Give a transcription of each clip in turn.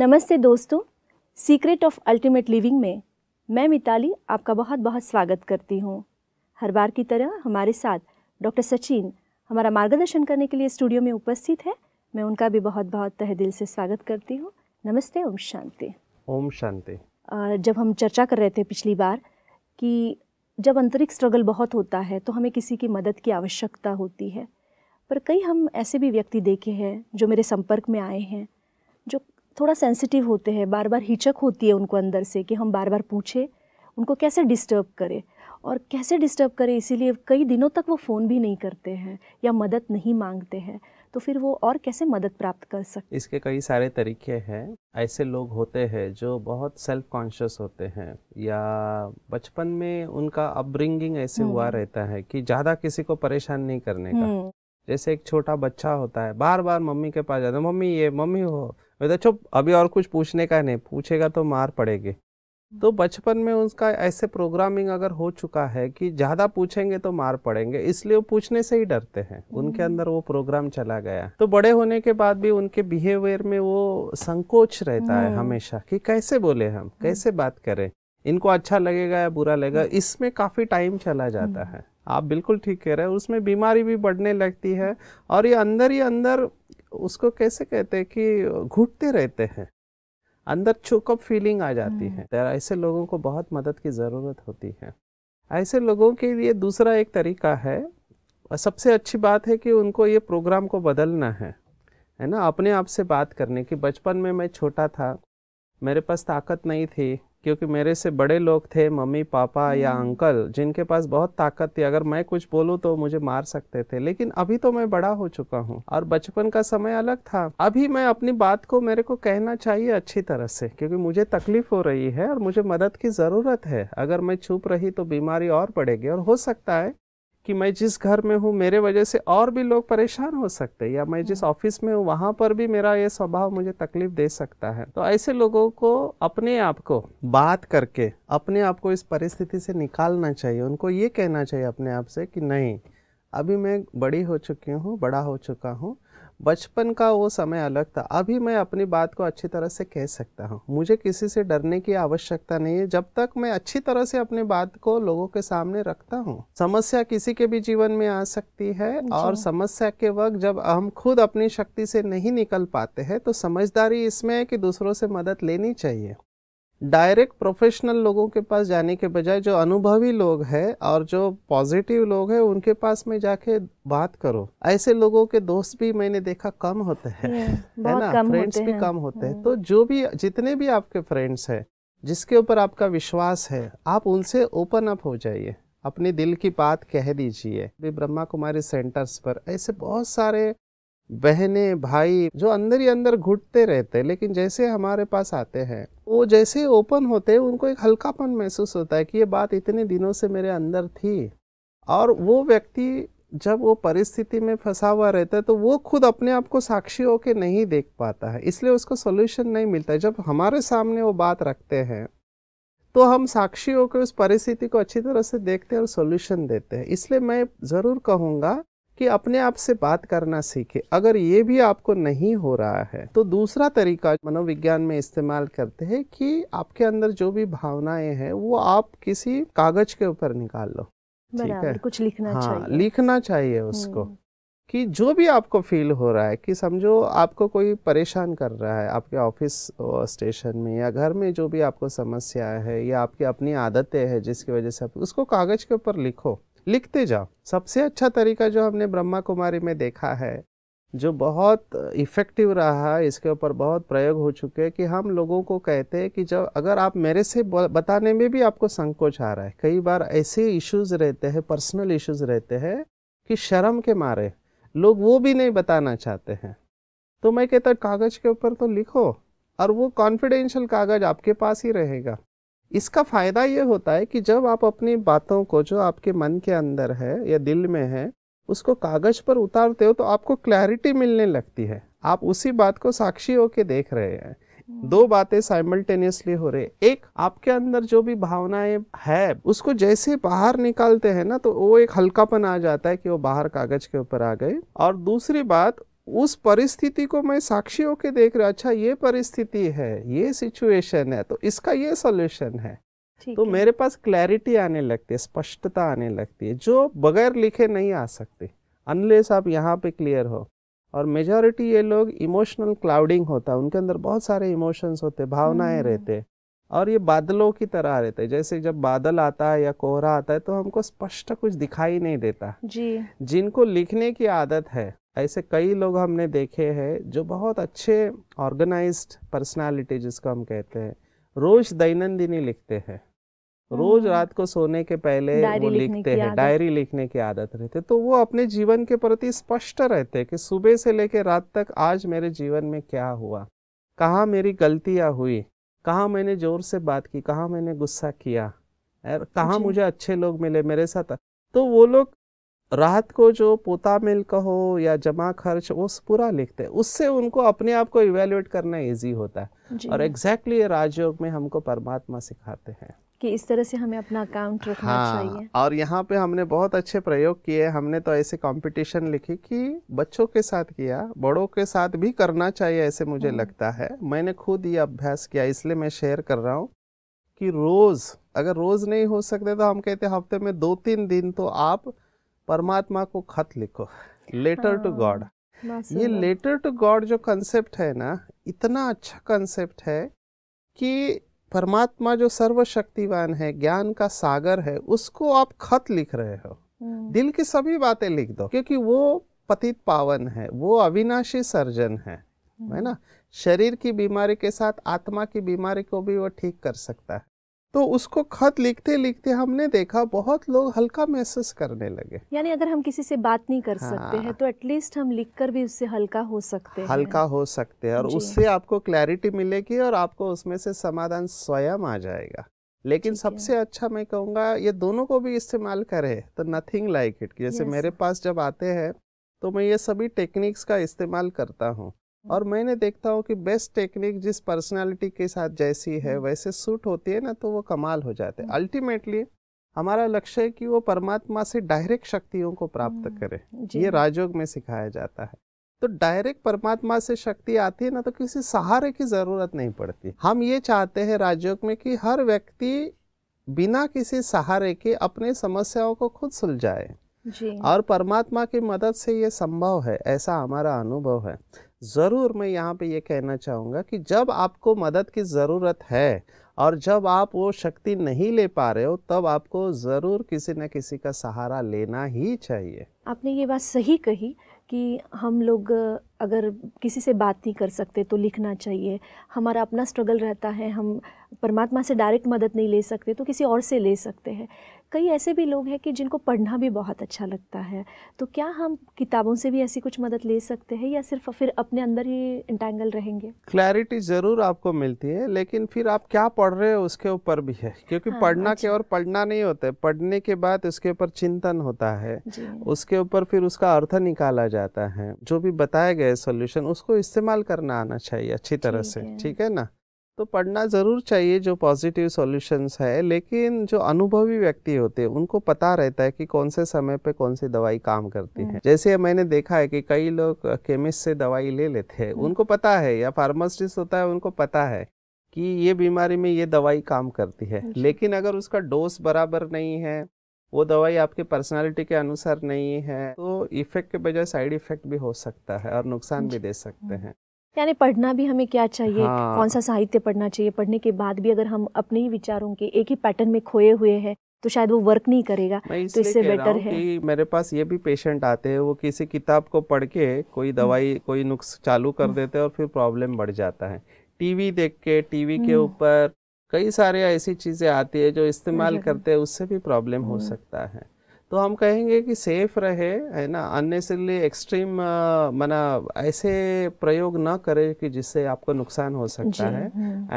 नमस्ते दोस्तों secret of ultimate living में मैं मिताली आपका बहुत बहुत स्वागत करती हूँ हर बार की तरह हमारे साथ डॉक्टर सचिन हमारा मार्गदर्शन करने के लिए स्टूडियो में उपस्थित है मैं उनका भी बहुत बहुत तह दिल से स्वागत करती हूँ नमस्ते ओम शांति ओम शांति जब हम चर्चा कर रहे थे पिछली बार कि जब आंतरिक स्ट्रगल बहुत होता है तो हमें किसी की मदद की आवश्यकता होती है पर कई हम ऐसे भी व्यक्ति देखे हैं जो मेरे संपर्क में आए हैं जो थोड़ा सेंसिटिव होते हैं बार बार हिचक होती है उनको अंदर से कि हम बार बार पूछें उनको कैसे डिस्टर्ब करें और कैसे डिस्टर्ब करें इसीलिए कई दिनों तक वो फ़ोन भी नहीं करते हैं या मदद नहीं मांगते हैं तो फिर वो और कैसे मदद प्राप्त कर सकते इसके कई सारे तरीके हैं ऐसे लोग होते हैं जो बहुत सेल्फ कॉन्शियस होते हैं या बचपन में उनका अपब्रिंगिंग ऐसे हुआ हम्म। रहता है कि ज़्यादा किसी को परेशान नहीं करने का हम्म। जैसे एक छोटा बच्चा होता है बार बार मम्मी के पास जाता है मम्मी ये मम्मी हो बोलता चुप अभी और कुछ पूछने का नहीं पूछेगा तो मार पड़ेगी हम्म। तो बचपन में उसका ऐसे प्रोग्रामिंग अगर हो चुका है कि ज़्यादा पूछेंगे तो मार पड़ेंगे इसलिए वो पूछने से ही डरते हैं उनके हम्म। अंदर वो प्रोग्राम चला गया तो बड़े होने के बाद भी उनके बिहेवियर में वो संकोच रहता है हम्म। हमेशा कि कैसे बोले हम कैसे बात करें इनको अच्छा लगेगा या बुरा लगेगा इसमें काफ़ी टाइम चला जाता है आप बिल्कुल ठीक कह रहे हैं उसमें बीमारी भी बढ़ने लगती है और ये अंदर ही अंदर उसको कैसे कहते हैं कि घुटते रहते हैं अंदर चुकअप फीलिंग आ जाती हम्म। है तो ऐसे लोगों को बहुत मदद की ज़रूरत होती है ऐसे लोगों के लिए दूसरा एक तरीका है और सबसे अच्छी बात है कि उनको ये प्रोग्राम को बदलना है है ना अपने आप से बात करने की बचपन में मैं छोटा था मेरे पास ताकत नहीं थी क्योंकि मेरे से बड़े लोग थे मम्मी पापा हम्म। या अंकल जिनके पास बहुत ताकत थी अगर मैं कुछ बोलूँ तो मुझे मार सकते थे लेकिन अभी तो मैं बड़ा हो चुका हूँ और बचपन का समय अलग था अभी मैं अपनी बात को मेरे को कहना चाहिए अच्छी तरह से क्योंकि मुझे तकलीफ हो रही है और मुझे मदद की ज़रूरत है अगर मैं छुप रही तो बीमारी और बढ़ेगी और हो सकता है कि मैं जिस घर में हूँ मेरे वजह से और भी लोग परेशान हो सकते हैं या मैं जिस हम्म। ऑफिस में हूँ वहाँ पर भी मेरा ये स्वभाव मुझे तकलीफ दे सकता है तो ऐसे लोगों को अपने आप को बात करके अपने आप को इस परिस्थिति से निकालना चाहिए उनको ये कहना चाहिए अपने आप से कि नहीं अभी मैं बड़ी हो चुकी हूँ बड़ा हो चुका हूँ बचपन का वो समय अलग था अभी मैं अपनी बात को अच्छी तरह से कह सकता हूँ मुझे किसी से डरने की आवश्यकता नहीं है जब तक मैं अच्छी तरह से अपनी बात को लोगों के सामने रखता हूँ समस्या किसी के भी जीवन में आ सकती है और समस्या के वक्त जब हम खुद अपनी शक्ति से नहीं निकल पाते हैं तो समझदारी इसमें है कि दूसरों से मदद लेनी चाहिए डायरेक्ट प्रोफेशनल लोगों के पास जाने के बजाय जो अनुभवी लोग हैं और जो पॉजिटिव लोग हैं उनके पास में जाके बात करो ऐसे लोगों के दोस्त भी मैंने देखा कम होते हैं है ना फ्रेंड्स भी कम होते हैं तो जो भी जितने भी आपके फ्रेंड्स हैं जिसके ऊपर आपका विश्वास है आप उनसे ओपन अप हो जाइए अपने दिल की बात कह दीजिए ब्रह्मा कुमारी सेंटर्स पर ऐसे बहुत सारे बहने भाई जो अंदर ही अंदर घुटते रहते हैं लेकिन जैसे हमारे पास आते हैं वो जैसे ओपन होते उनको एक हल्कापन महसूस होता है कि ये बात इतने दिनों से मेरे अंदर थी और वो व्यक्ति जब वो परिस्थिति में फंसा हुआ रहता है तो वो खुद अपने आप को साक्षी होकर नहीं देख पाता है इसलिए उसको सोल्यूशन नहीं मिलता है जब हमारे सामने वो बात रखते हैं तो हम साक्षी होकर उस परिस्थिति को अच्छी तरह से देखते हैं और सोल्यूशन देते हैं इसलिए मैं ज़रूर कहूँगा कि अपने आप से बात करना सीखे अगर ये भी आपको नहीं हो रहा है तो दूसरा तरीका मनोविज्ञान में इस्तेमाल करते हैं कि आपके अंदर जो भी भावनाएं हैं वो आप किसी कागज के ऊपर निकाल लो ठीक है कुछ लिखना हाँ चाहिए। लिखना चाहिए उसको हम्म। कि जो भी आपको फील हो रहा है कि समझो आपको कोई परेशान कर रहा है आपके ऑफिस स्टेशन में या घर में जो भी आपको समस्या है या आपकी अपनी आदतें हैं जिसकी वजह से आप उसको कागज के ऊपर लिखो लिखते जाओ सबसे अच्छा तरीका जो हमने ब्रह्मा कुमारी में देखा है जो बहुत इफ़ेक्टिव रहा है इसके ऊपर बहुत प्रयोग हो चुके हैं कि हम लोगों को कहते हैं कि जब अगर आप मेरे से बताने में भी आपको संकोच आ रहा है कई बार ऐसे इश्यूज रहते हैं पर्सनल इश्यूज रहते हैं कि शर्म के मारे लोग वो भी नहीं बताना चाहते हैं तो मैं कहता कागज़ के ऊपर तो लिखो और वो कॉन्फिडेंशियल कागज़ आपके पास ही रहेगा इसका फ़ायदा ये होता है कि जब आप अपनी बातों को जो आपके मन के अंदर है या दिल में है उसको कागज़ पर उतारते हो तो आपको क्लैरिटी मिलने लगती है आप उसी बात को साक्षी होके देख रहे हैं हम्म। दो बातें साइमल्टेनियसली हो रही एक आपके अंदर जो भी भावनाएं है उसको जैसे बाहर निकालते हैं ना तो वो एक हल्कापन आ जाता है कि वो बाहर कागज के ऊपर आ गए और दूसरी बात उस परिस्थिति को मैं साक्षी होकर देख रहा अच्छा ये परिस्थिति है ये सिचुएशन है तो इसका ये सोल्यूशन है तो है। मेरे पास क्लैरिटी आने लगती है स्पष्टता आने लगती है जो बगैर लिखे नहीं आ सकती अनलेस आप यहाँ पे क्लियर हो और मेजॉरिटी ये लोग इमोशनल क्लाउडिंग होता है उनके अंदर बहुत सारे इमोशंस होते भावनाएं हम्म। रहते और ये बादलों की तरह रहते हैं जैसे जब बादल आता है या कोहरा आता है तो हमको स्पष्ट कुछ दिखाई नहीं देता जी जिनको लिखने की आदत है ऐसे कई लोग हमने देखे हैं जो बहुत अच्छे ऑर्गेनाइज्ड पर्सनालिटी जिसको हम कहते हैं रोज दैनंदिनी लिखते हैं रोज हम्म। रात को सोने के पहले वो लिखते हैं डायरी लिखने की आदत रहती है तो वो अपने जीवन के प्रति स्पष्ट रहते हैं कि सुबह से लेकर रात तक आज मेरे जीवन में क्या हुआ कहाँ मेरी गलतियाँ हुई कहाँ मैंने जोर से बात की कहाँ मैंने गुस्सा किया कहाँ मुझे अच्छे लोग मिले मेरे साथ तो वो लोग राहत को जो पोता मिल कहो या जमा खर्च वो पूरा लिखते हैं उससे उनको अपने आप को इवेल्युएट करना इजी होता है और एग्जैक्टली exactly राजयोग में हमको परमात्मा सिखाते हैं कि इस तरह से हमें अपना अकाउंट रखना हाँ, चाहिए और यहाँ पे हमने बहुत अच्छे प्रयोग किए हमने तो ऐसे कंपटीशन लिखी कि बच्चों के साथ किया बड़ों के साथ भी करना चाहिए ऐसे मुझे हम्म। लगता है मैंने खुद ये अभ्यास किया इसलिए मैं शेयर कर रहा हूँ कि रोज़ अगर रोज़ नहीं हो सकते तो हम कहते हफ्ते में दो तीन दिन तो आप परमात्मा को खत लिखो लेटर टू गॉड ये लेटर टू गॉड जो कंसेप्ट है ना इतना अच्छा कंसेप्ट है कि परमात्मा जो सर्वशक्तिवान है ज्ञान का सागर है उसको आप खत लिख रहे हो हम्म। दिल की सभी बातें लिख दो क्योंकि वो पतित पावन है वो अविनाशी सर्जन है है हम्म। ना शरीर की बीमारी के साथ आत्मा की बीमारी को भी वो ठीक कर सकता है तो उसको खत लिखते लिखते हमने देखा बहुत लोग हल्का महसूस करने लगे यानी अगर हम किसी से बात नहीं कर हाँ। सकते हैं हाँ। तो एटलीस्ट हम लिख कर भी उससे हल्का हो सकते हैं हल्का हो सकते हैं और उससे आपको क्लैरिटी मिलेगी और आपको उसमें से समाधान स्वयं आ जाएगा लेकिन सबसे अच्छा मैं कहूँगा ये दोनों को भी इस्तेमाल करे तो नथिंग लाइक इट जैसे मेरे पास जब आते हैं तो मैं ये सभी टेक्निक्स का इस्तेमाल करता हूँ हम्म। और मैंने देखता हूँ कि बेस्ट टेक्निक जिस पर्सनालिटी के साथ जैसी है हम्म। वैसे सूट होती है ना तो वो कमाल हो जाते हैं अल्टीमेटली हम्म। हमारा लक्ष्य है कि वो परमात्मा से डायरेक्ट शक्तियों को प्राप्त करे ये राजयोग में सिखाया जाता है तो डायरेक्ट परमात्मा से शक्ति आती है ना तो किसी सहारे की ज़रूरत नहीं पड़ती हम ये चाहते हैं राजयोग में कि हर व्यक्ति बिना किसी सहारे के अपने समस्याओं को खुद सुलझाए और परमात्मा की मदद से ये संभव है ऐसा हमारा अनुभव है ज़रूर मैं यहाँ पे ये कहना चाहूँगा कि जब आपको मदद की ज़रूरत है और जब आप वो शक्ति नहीं ले पा रहे हो तब आपको ज़रूर किसी न किसी का सहारा लेना ही चाहिए आपने ये बात सही कही कि हम लोग अगर किसी से बात नहीं कर सकते तो लिखना चाहिए हमारा अपना स्ट्रगल रहता है हम परमात्मा से डायरेक्ट मदद नहीं ले सकते तो किसी और से ले सकते हैं कई ऐसे भी लोग हैं कि जिनको पढ़ना भी बहुत अच्छा लगता है तो क्या हम किताबों से भी ऐसी कुछ मदद ले सकते हैं या सिर्फ फिर अपने अंदर ही इंटेंगल रहेंगे क्लैरिटी ज़रूर आपको मिलती है लेकिन फिर आप क्या पढ़ रहे हो उसके ऊपर भी है क्योंकि हाँ, पढ़ना अच्छा। के और पढ़ना नहीं होता है पढ़ने के बाद उसके ऊपर चिंतन होता है उसके ऊपर फिर उसका अर्थ निकाला जाता है जो भी बताया गया सोल्यूशन उसको इस्तेमाल करना आना चाहिए अच्छी तरह से ठीक है ना तो पढ़ना ज़रूर चाहिए जो पॉजिटिव सॉल्यूशंस है लेकिन जो अनुभवी व्यक्ति होते हैं उनको पता रहता है कि कौन से समय पे कौन सी दवाई काम करती है हम्म। जैसे मैंने देखा है कि कई लोग केमिस्ट से दवाई ले लेते हैं हम्म। उनको पता है या फार्मासिस्ट होता है उनको पता है कि ये बीमारी में ये दवाई काम करती है लेकिन अगर उसका डोज बराबर नहीं है वो दवाई आपके पर्सनालिटी के अनुसार नहीं है तो इफेक्ट के बजाय साइड इफेक्ट भी हो सकता है और नुकसान भी दे सकते हम्म। हैं यानी पढ़ना भी हमें क्या चाहिए हाँ। कौन सा साहित्य पढ़ना चाहिए पढ़ने के बाद भी अगर हम अपने ही विचारों के एक ही पैटर्न में खोए हुए हैं तो शायद वो वर्क नहीं करेगा इस तो इससे बेटर है कि मेरे पास ये भी पेशेंट आते हैं वो किसी किताब को पढ़ के कोई हम्म। दवाई कोई नुक्स चालू कर हम्म। देते हैं और फिर प्रॉब्लम बढ़ जाता है टीवी देख के टीवी के हम्म। ऊपर कई सारे ऐसी चीज़ें आती है जो इस्तेमाल करते हैं उससे भी प्रॉब्लम हो सकता है तो हम कहेंगे कि सेफ रहे है ना अननेसरली एक्सट्रीम मना ऐसे प्रयोग ना करें कि जिससे आपको नुकसान हो सकता है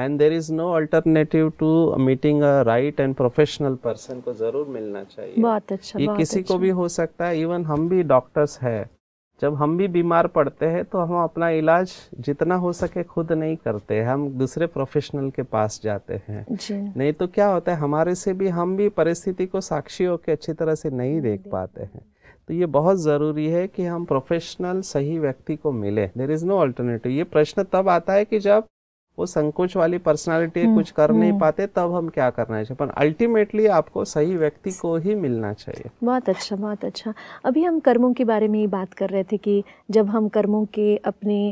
and there is no alternative to meeting a right and professional person को जरूर मिलना चाहिए बहुत अच्छा ये बहुत किसी अच्छा। को भी हो सकता है इवन हम भी डॉक्टर्स है जब हम भी बीमार पड़ते हैं तो हम अपना इलाज जितना हो सके खुद नहीं करते हम दूसरे प्रोफेशनल के पास जाते हैं नहीं तो क्या होता है हमारे से भी हम भी परिस्थिति को साक्षी होकर अच्छी तरह से नहीं देख पाते हैं तो ये बहुत ज़रूरी है कि हम प्रोफेशनल सही व्यक्ति को मिले देर इज़ नो अल्टरनेटिव ये प्रश्न तब आता है कि जब वो संकोच वाली पर्सनालिटी कुछ कर नहीं हम्म, हम्म। पाते तब हम क्या करना चाहिए पर अल्टीमेटली आपको सही व्यक्ति को ही मिलना चाहिए बहुत अच्छा बहुत अच्छा अभी हम कर्मों के बारे में ही बात कर रहे थे कि जब हम कर्मों के अपने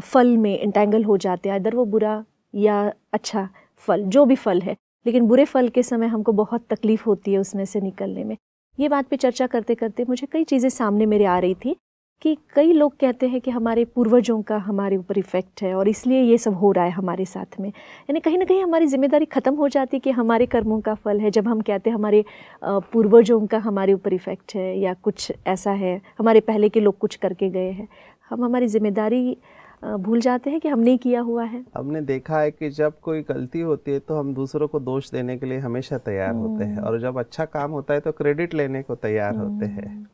फल में इंटेंगल हो जाते हैं इधर वो बुरा या अच्छा फल जो भी फल है लेकिन बुरे फल के समय हमको बहुत तकलीफ़ होती है उसमें से निकलने में ये बात पे चर्चा करते करते मुझे कई चीज़ें सामने मेरे आ रही थी कि कई लोग कहते हैं कि हमारे पूर्वजों का हमारे ऊपर इफ़ेक्ट है और इसलिए ये सब हो रहा है हमारे साथ में यानी कहीं ना कहीं हमारी जिम्मेदारी ख़त्म हो जाती है कि हमारे कर्मों का फल है जब हम कहते हैं हमारे पूर्वजों का हमारे ऊपर इफ़ेक्ट है या कुछ ऐसा है हमारे पहले के लोग कुछ करके गए हैं हम हमारी जिम्मेदारी भूल जाते हैं कि हमने किया हुआ है हमने देखा है कि जब कोई गलती होती है तो हम दूसरों को दोष देने के लिए हमेशा तैयार होते हैं हम्म। और जब अच्छा काम होता है तो क्रेडिट लेने को तैयार होते हैं हम्म।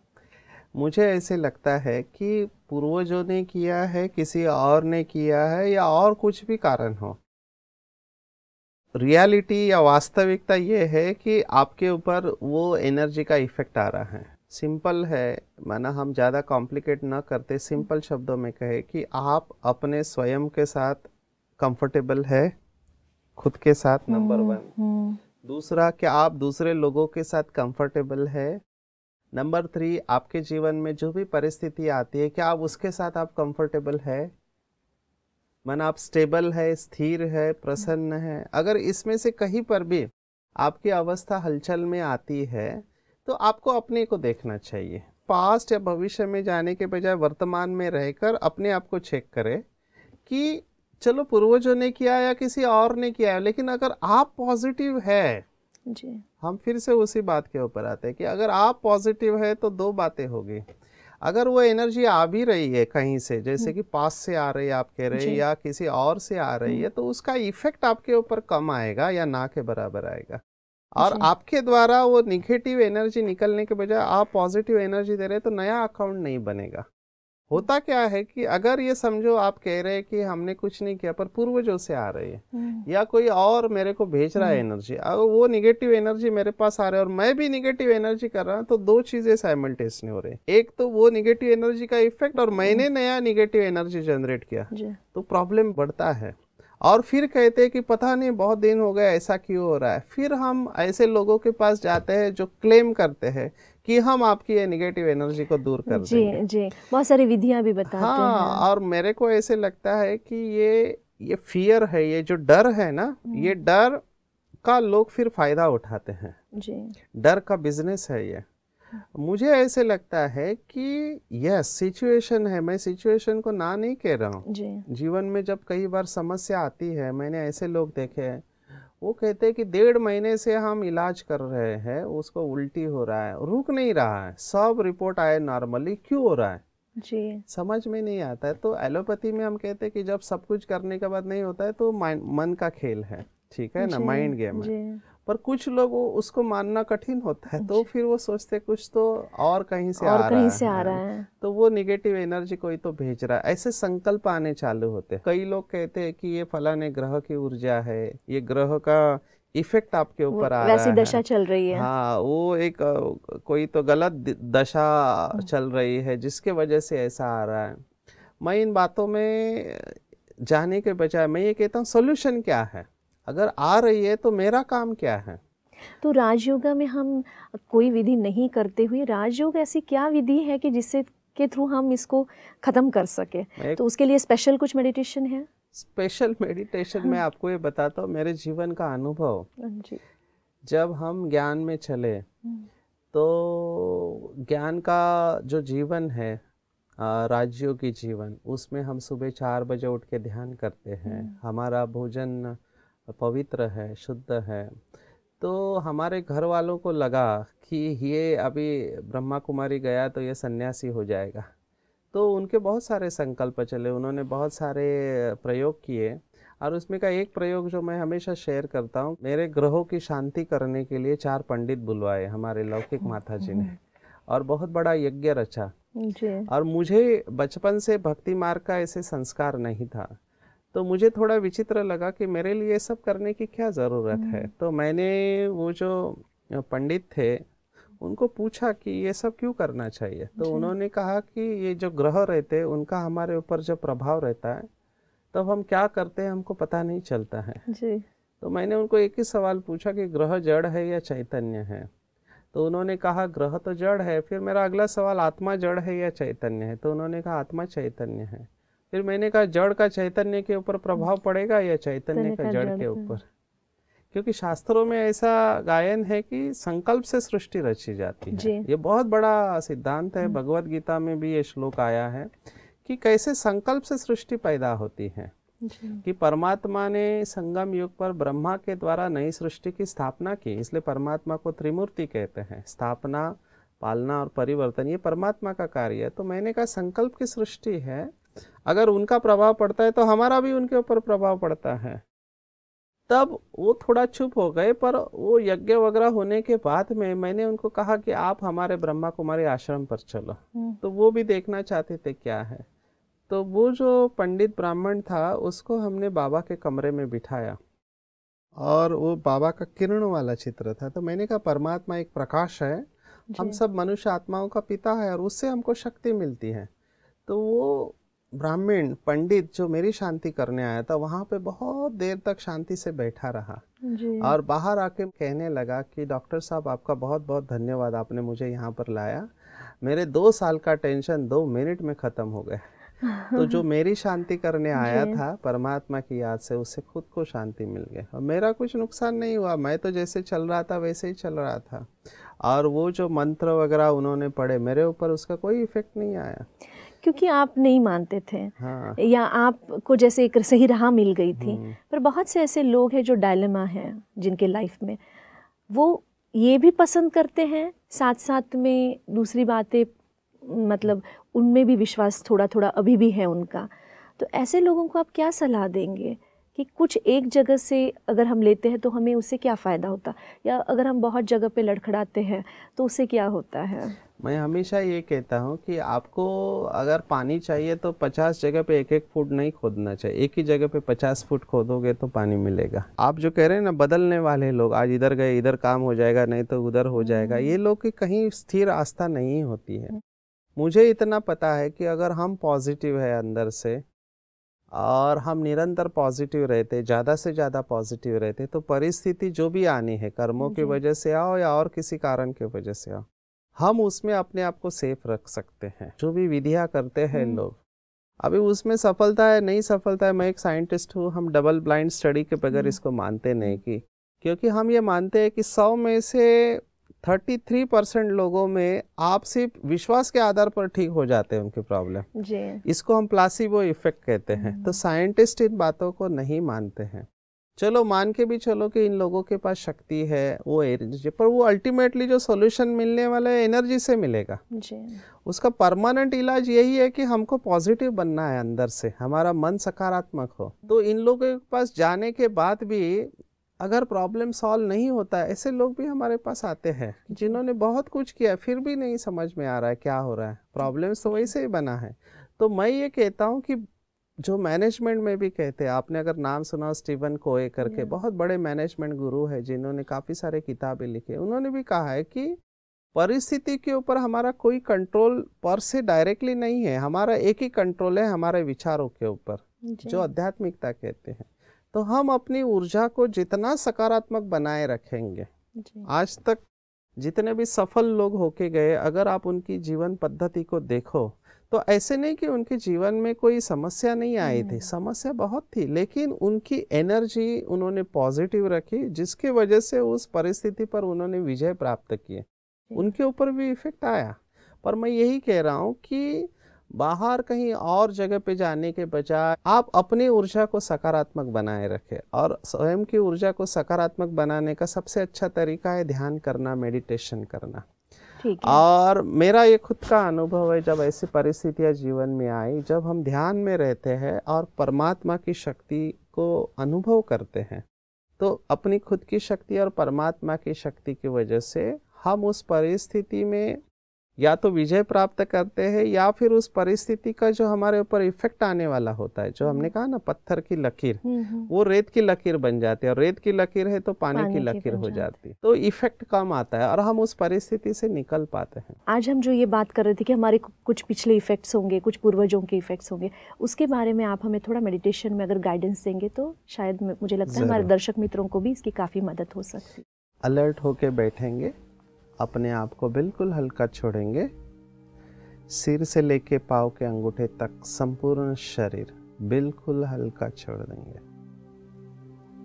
मुझे ऐसे लगता है कि पूर्वजों ने किया है किसी और ने किया है या और कुछ भी कारण हो रियलिटी या वास्तविकता ये है कि आपके ऊपर वो एनर्जी का इफ़ेक्ट आ रहा है सिंपल है माना हम ज़्यादा कॉम्प्लिकेट ना करते सिंपल शब्दों में कहे कि आप अपने स्वयं के साथ कंफर्टेबल है खुद के साथ नंबर हम्म, वन हम्म। दूसरा कि आप दूसरे लोगों के साथ कंफर्टेबल है नंबर थ्री आपके जीवन में जो भी परिस्थिति आती है क्या आप उसके साथ आप कंफर्टेबल है मन आप स्टेबल है स्थिर है प्रसन्न है अगर इसमें से कहीं पर भी आपकी अवस्था हलचल में आती है तो आपको अपने को देखना चाहिए पास्ट या भविष्य में जाने के बजाय वर्तमान में रहकर अपने आप को चेक करें कि चलो पूर्वजों ने किया या किसी और ने किया लेकिन अगर आप पॉजिटिव है जी हम फिर से उसी बात के ऊपर आते हैं कि अगर आप पॉजिटिव है तो दो बातें होगी अगर वो एनर्जी आ भी रही है कहीं से जैसे हम्म। कि पास से आ रही है आप कह रहे हैं या किसी और से आ रही है हम्म। तो उसका इफेक्ट आपके ऊपर कम आएगा या ना के बराबर आएगा और आपके द्वारा वो निगेटिव एनर्जी निकलने के बजाय आप पॉजिटिव एनर्जी दे रहे हैं तो नया अकाउंट नहीं बनेगा होता क्या है कि अगर ये समझो आप कह रहे हैं कि हमने कुछ नहीं किया पर पूर्वजों से आ रही है हम्म। या कोई और मेरे को भेज रहा है एनर्जी हम्म। अगर वो निगेटिव एनर्जी मेरे पास आ रहा है और मैं भी निगेटिव एनर्जी कर रहा हूँ तो दो चीजें साइमल्टेसनी हो रही है एक तो वो निगेटिव एनर्जी का इफेक्ट और मैंने हम्म। नया निगेटिव एनर्जी जनरेट किया तो प्रॉब्लम बढ़ता है और फिर कहते हैं कि पता नहीं बहुत दिन हो गया ऐसा क्यों हो रहा है फिर हम ऐसे लोगों के पास जाते हैं जो क्लेम करते हैं कि हम आपकी ये निगेटिव एनर्जी को दूर कर जी देंगे। जी बहुत सारी विधियां भी बताते हाँ, हैं और मेरे को ऐसे लगता है कि ये ये फियर है ये जो डर है ना हम्म। ये डर का लोग फिर फायदा उठाते हैं जी डर का बिजनेस है ये मुझे ऐसे लगता है कि यस सिचुएशन है मैं सिचुएशन को ना नहीं कह रहा हूँ जी। जीवन में जब कई बार समस्या आती है मैंने ऐसे लोग देखे हैं वो कहते हैं कि डेढ़ महीने से हम इलाज कर रहे हैं उसको उल्टी हो रहा है रुक नहीं रहा है सब रिपोर्ट आए नॉर्मली क्यों हो रहा है जी समझ में नहीं आता है तो एलोपैथी में हम कहते हैं कि जब सब कुछ करने के बाद नहीं होता है तो मन का खेल है ठीक है ना माइंड गेम है पर कुछ लोग उसको मानना कठिन होता है तो फिर वो सोचते कुछ तो और कहीं से और आ कहीं रहा से आ रहा है तो वो निगेटिव एनर्जी कोई तो भेज रहा है ऐसे संकल्प आने चालू होते हैं कई लोग कहते हैं कि ये फलाने ग्रह की ऊर्जा है ये ग्रह का इफेक्ट आपके ऊपर आ रहा है दशा चल रही है हाँ वो एक कोई तो गलत दशा हाँ। चल रही है जिसके वजह से ऐसा आ रहा है मैं इन बातों में जाने के बजाय मैं ये कहता हूँ सोल्यूशन क्या है अगर आ रही है तो मेरा काम क्या है तो राजयोगा में हम कोई विधि नहीं करते हुए राजयोग ऐसी क्या विधि है कि जिससे के थ्रू हम इसको ख़त्म कर सके तो उसके लिए स्पेशल कुछ मेडिटेशन है स्पेशल मेडिटेशन हाँ। मैं आपको ये बताता हूँ मेरे जीवन का अनुभव हाँ जब हम ज्ञान में चले हम्म। तो ज्ञान का जो जीवन है राज्यों की जीवन उसमें हम सुबह चार बजे उठ के ध्यान करते हैं हम्म। हमारा भोजन पवित्र है शुद्ध है तो हमारे घर वालों को लगा कि ये अभी ब्रह्मा कुमारी गया तो ये सन्यासी हो जाएगा तो उनके बहुत सारे संकल्प चले उन्होंने बहुत सारे प्रयोग किए और उसमें का एक प्रयोग जो मैं हमेशा शेयर करता हूँ मेरे ग्रहों की शांति करने के लिए चार पंडित बुलवाए हमारे लौकिक माता जी ने और बहुत बड़ा यज्ञ रचा और मुझे बचपन से भक्ति मार्ग का ऐसे संस्कार नहीं था तो मुझे थोड़ा विचित्र लगा कि मेरे लिए सब करने की क्या ज़रूरत है हम्म। तो मैंने वो जो पंडित थे उनको पूछा कि ये सब क्यों करना चाहिए तो उन्होंने कहा कि ये जो ग्रह रहते हैं उनका हमारे ऊपर जो प्रभाव रहता है तो हम क्या करते हैं हमको पता नहीं चलता है जी। तो मैंने उनको एक ही सवाल पूछा कि ग्रह जड़ है या चैतन्य है तो उन्होंने कहा ग्रह तो जड़ है फिर मेरा अगला सवाल आत्मा जड़ है या चैतन्य है तो उन्होंने कहा आत्मा चैतन्य है फिर मैंने कहा जड़ का चैतन्य के ऊपर प्रभाव पड़ेगा या चैतन्य का जड़ के ऊपर क्योंकि शास्त्रों में ऐसा गायन है कि संकल्प से सृष्टि रची जाती है ये बहुत बड़ा सिद्धांत है भगवत गीता में भी ये श्लोक आया है कि कैसे संकल्प से सृष्टि पैदा होती है कि परमात्मा ने संगम युग पर ब्रह्मा के द्वारा नई सृष्टि की स्थापना की इसलिए परमात्मा को त्रिमूर्ति कहते हैं स्थापना पालना और परिवर्तन ये परमात्मा का कार्य है तो मैंने कहा संकल्प की सृष्टि है अगर उनका प्रभाव पड़ता है तो हमारा भी उनके ऊपर प्रभाव पड़ता है तब वो थोड़ा चुप हो गए पर वो यज्ञ वगैरह होने के बाद में मैंने उनको कहा कि आप हमारे ब्रह्मा कुमारी आश्रम पर चलो हम्म। तो वो भी देखना चाहते थे क्या है तो वो जो पंडित ब्राह्मण था उसको हमने बाबा के कमरे में बिठाया और वो बाबा का किरण वाला चित्र था तो मैंने कहा परमात्मा एक प्रकाश है हम सब मनुष्य आत्माओं का पिता है और उससे हमको शक्ति मिलती है तो वो ब्राह्मण पंडित जो मेरी शांति करने आया था वहाँ पे बहुत देर तक शांति से बैठा रहा जी। और बाहर आके कहने लगा कि डॉक्टर साहब आपका बहुत बहुत धन्यवाद आपने मुझे यहाँ पर लाया मेरे दो साल का टेंशन दो मिनट में ख़त्म हो गया तो जो मेरी शांति करने आया था परमात्मा की याद से उसे खुद को शांति मिल गई और मेरा कुछ नुकसान नहीं हुआ मैं तो जैसे चल रहा था वैसे ही चल रहा था और वो जो मंत्र वगैरह उन्होंने पढ़े मेरे ऊपर उसका कोई इफेक्ट नहीं आया क्योंकि आप नहीं मानते थे हाँ। या आपको जैसे एक सही राह मिल गई थी हम्म। पर बहुत से ऐसे लोग हैं जो डायलमा हैं जिनके लाइफ में वो ये भी पसंद करते हैं साथ साथ में दूसरी बातें मतलब उनमें भी विश्वास थोड़ा थोड़ा अभी भी है उनका तो ऐसे लोगों को आप क्या सलाह देंगे कि कुछ एक जगह से अगर हम लेते हैं तो हमें उससे क्या फ़ायदा होता या अगर हम बहुत जगह पे लड़खड़ाते हैं तो उससे क्या होता है मैं हमेशा ये कहता हूँ कि आपको अगर पानी चाहिए तो 50 जगह पे एक एक फुट नहीं खोदना चाहिए एक ही जगह पे 50 फुट खोदोगे तो पानी मिलेगा आप जो कह रहे हैं ना बदलने वाले लोग आज इधर गए इधर काम हो जाएगा नहीं तो उधर हो जाएगा ये लोग की कहीं स्थिर आस्था नहीं होती है मुझे इतना पता है कि अगर हम पॉजिटिव है अंदर से और हम निरंतर पॉजिटिव रहते ज़्यादा से ज़्यादा पॉजिटिव रहते तो परिस्थिति जो भी आनी है कर्मों की वजह से आओ या और किसी कारण की वजह से आओ हम उसमें अपने आप को सेफ रख सकते हैं जो भी विधियाँ करते हैं हम्म। लोग अभी उसमें सफलता है नहीं सफलता है मैं एक साइंटिस्ट हूँ हम डबल ब्लाइंड स्टडी के बगैर हम्म। इसको मानते नहीं हम्म। कि क्योंकि हम ये मानते हैं कि सौ में से 33 परसेंट लोगों में आपसी विश्वास के आधार पर ठीक हो जाते हैं उनकी प्रॉब्लम जी इसको हम प्लासिबो इफेक्ट कहते हैं तो साइंटिस्ट हम्म। इन बातों को नहीं मानते हैं चलो मान के भी चलो कि इन लोगों के पास शक्ति है वो एनर्जी पर वो अल्टीमेटली जो सॉल्यूशन मिलने वाला है एनर्जी से मिलेगा जी उसका परमानेंट इलाज यही है कि हमको पॉजिटिव बनना है अंदर से हमारा मन सकारात्मक हो तो इन लोगों के पास जाने के बाद भी अगर प्रॉब्लम सॉल्व नहीं होता है ऐसे लोग भी हमारे पास आते हैं जिन्होंने बहुत कुछ किया फिर भी नहीं समझ में आ रहा है क्या हो रहा है प्रॉब्लम्स तो वैसे ही बना है तो मैं ये कहता हूँ कि जो मैनेजमेंट में भी कहते हैं आपने अगर नाम सुना स्टीवन कोए करके हम्म। बहुत बड़े मैनेजमेंट गुरु है जिन्होंने काफ़ी सारे किताबें लिखे उन्होंने भी कहा है कि परिस्थिति के ऊपर हमारा कोई कंट्रोल पर से डायरेक्टली नहीं है हमारा एक ही कंट्रोल है हमारे विचारों के ऊपर जो आध्यात्मिकता कहते हैं तो हम अपनी ऊर्जा को जितना सकारात्मक बनाए रखेंगे आज तक जितने भी सफल लोग होके गए अगर आप उनकी जीवन पद्धति को देखो तो ऐसे नहीं कि उनके जीवन में कोई समस्या नहीं आई थी हम्म। समस्या बहुत थी लेकिन उनकी एनर्जी उन्होंने पॉजिटिव रखी जिसकी वजह से उस परिस्थिति पर उन्होंने विजय प्राप्त किए उनके ऊपर भी इफेक्ट आया पर मैं यही कह रहा हूँ कि बाहर कहीं और जगह पे जाने के बजाय आप अपनी ऊर्जा को सकारात्मक बनाए रखें और स्वयं की ऊर्जा को सकारात्मक बनाने का सबसे अच्छा तरीका है ध्यान करना मेडिटेशन करना और मेरा ये खुद का अनुभव है जब ऐसी परिस्थितियाँ जीवन में आई जब हम ध्यान में रहते हैं और परमात्मा की शक्ति को अनुभव करते हैं तो अपनी खुद की शक्ति और परमात्मा की शक्ति की वजह से हम उस परिस्थिति में या तो विजय प्राप्त करते हैं या फिर उस परिस्थिति का जो हमारे ऊपर इफेक्ट आने वाला होता है जो हमने हम्म। कहा ना पत्थर की लकीर हम्म, हम्म। वो रेत की लकीर बन जाती है और रेत की लकीर है तो पानी, पानी की, की लकीर हो जाती है तो इफेक्ट कम आता है और हम उस परिस्थिति से निकल पाते हैं आज हम जो ये बात कर रहे थे कि हमारे कुछ पिछले इफेक्ट्स होंगे कुछ पूर्वजों के इफेक्ट्स होंगे उसके बारे में आप हमें थोड़ा मेडिटेशन में अगर गाइडेंस देंगे तो शायद मुझे लगता है हमारे दर्शक मित्रों को भी इसकी काफ़ी मदद हो सकती है अलर्ट होके बैठेंगे अपने आप को बिल्कुल हल्का छोड़ेंगे सिर से लेके पाव के अंगूठे तक संपूर्ण शरीर बिल्कुल हल्का छोड़ देंगे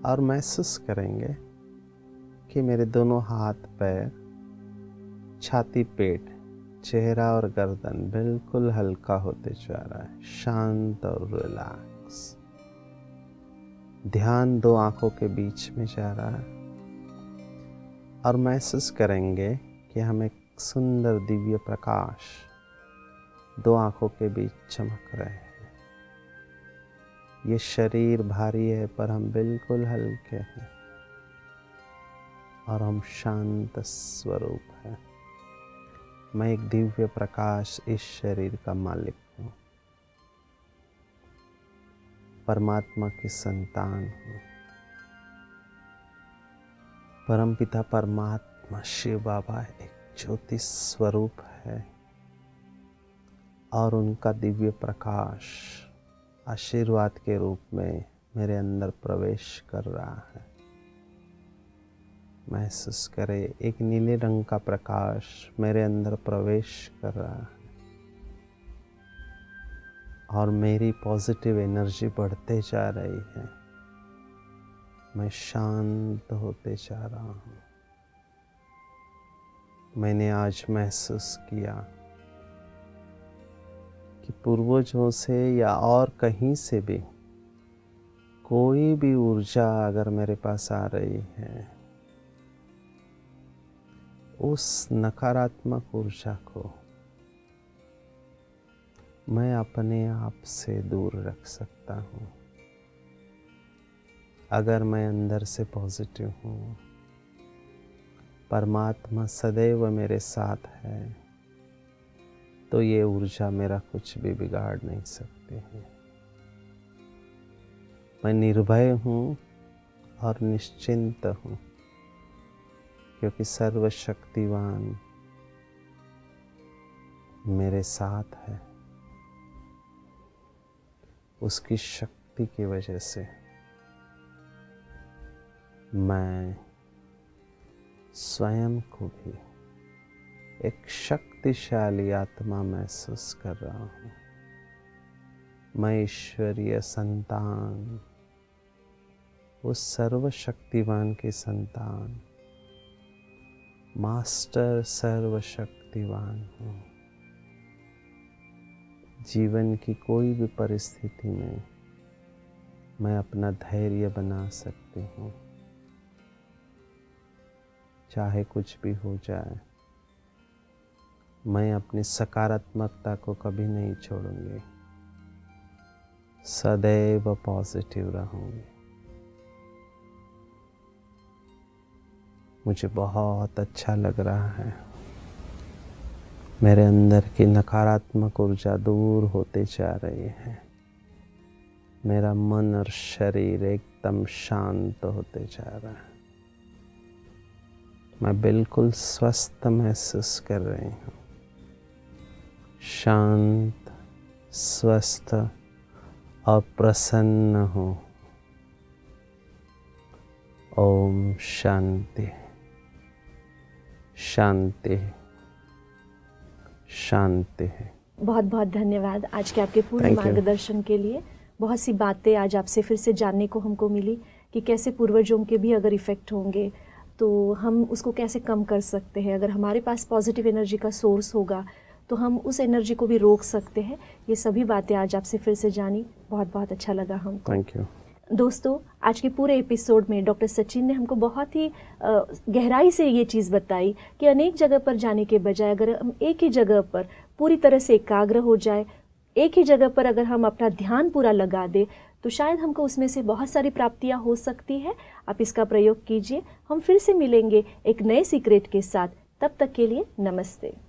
और महसूस करेंगे कि मेरे दोनों हाथ पैर छाती पेट चेहरा और गर्दन बिल्कुल हल्का होते जा रहा है शांत और रिलैक्स ध्यान दो आंखों के बीच में जा रहा है और महसूस करेंगे कि हम एक सुंदर दिव्य प्रकाश दो आँखों के बीच चमक रहे हैं ये शरीर भारी है पर हम बिल्कुल हल्के हैं और हम शांत स्वरूप हैं मैं एक दिव्य प्रकाश इस शरीर का मालिक हूँ परमात्मा की संतान हूँ परमपिता परमात्मा शिव बाबा एक ज्योति स्वरूप है और उनका दिव्य प्रकाश आशीर्वाद के रूप में मेरे अंदर प्रवेश कर रहा है महसूस करें एक नीले रंग का प्रकाश मेरे अंदर प्रवेश कर रहा है और मेरी पॉजिटिव एनर्जी बढ़ते जा रही है मैं शांत होते जा रहा हूँ मैंने आज महसूस किया कि पूर्वजों से या और कहीं से भी कोई भी ऊर्जा अगर मेरे पास आ रही है उस नकारात्मक ऊर्जा को मैं अपने आप से दूर रख सकता हूँ अगर मैं अंदर से पॉजिटिव हूँ परमात्मा सदैव मेरे साथ है तो ये ऊर्जा मेरा कुछ भी बिगाड़ नहीं सकती है मैं निर्भय हूँ और निश्चिंत हूँ क्योंकि सर्वशक्तिवान मेरे साथ है उसकी शक्ति की वजह से मैं स्वयं को भी एक शक्तिशाली आत्मा महसूस कर रहा हूँ मैं ईश्वरीय संतान उस सर्वशक्तिवान की संतान मास्टर सर्वशक्तिवान हूँ जीवन की कोई भी परिस्थिति में मैं अपना धैर्य बना सकती हूँ चाहे कुछ भी हो जाए मैं अपनी सकारात्मकता को कभी नहीं छोड़ूंगी सदैव पॉजिटिव रहूंगी मुझे बहुत अच्छा लग रहा है मेरे अंदर की नकारात्मक ऊर्जा दूर होते जा रही है मेरा मन और शरीर एकदम शांत होते जा रहा है मैं बिल्कुल स्वस्थ महसूस कर रही हूँ शांत स्वस्थ और प्रसन्न हूँ ओम शांति शांति शांति है बहुत बहुत धन्यवाद आज के आपके पूर्ण मार्गदर्शन के लिए बहुत सी बातें आज आपसे फिर से जानने को हमको मिली कि कैसे पूर्वजों के भी अगर इफ़ेक्ट होंगे तो हम उसको कैसे कम कर सकते हैं अगर हमारे पास पॉजिटिव एनर्जी का सोर्स होगा तो हम उस एनर्जी को भी रोक सकते हैं ये सभी बातें आज आपसे फिर से जानी बहुत बहुत अच्छा लगा हम थैंक यू दोस्तों आज के पूरे एपिसोड में डॉक्टर सचिन ने हमको बहुत ही गहराई से ये चीज़ बताई कि अनेक जगह पर जाने के बजाय अगर हम एक ही जगह पर पूरी तरह से एकाग्र हो जाए एक ही जगह पर अगर हम अपना ध्यान पूरा लगा दें तो शायद हमको उसमें से बहुत सारी प्राप्तियाँ हो सकती है आप इसका प्रयोग कीजिए हम फिर से मिलेंगे एक नए सीक्रेट के साथ तब तक के लिए नमस्ते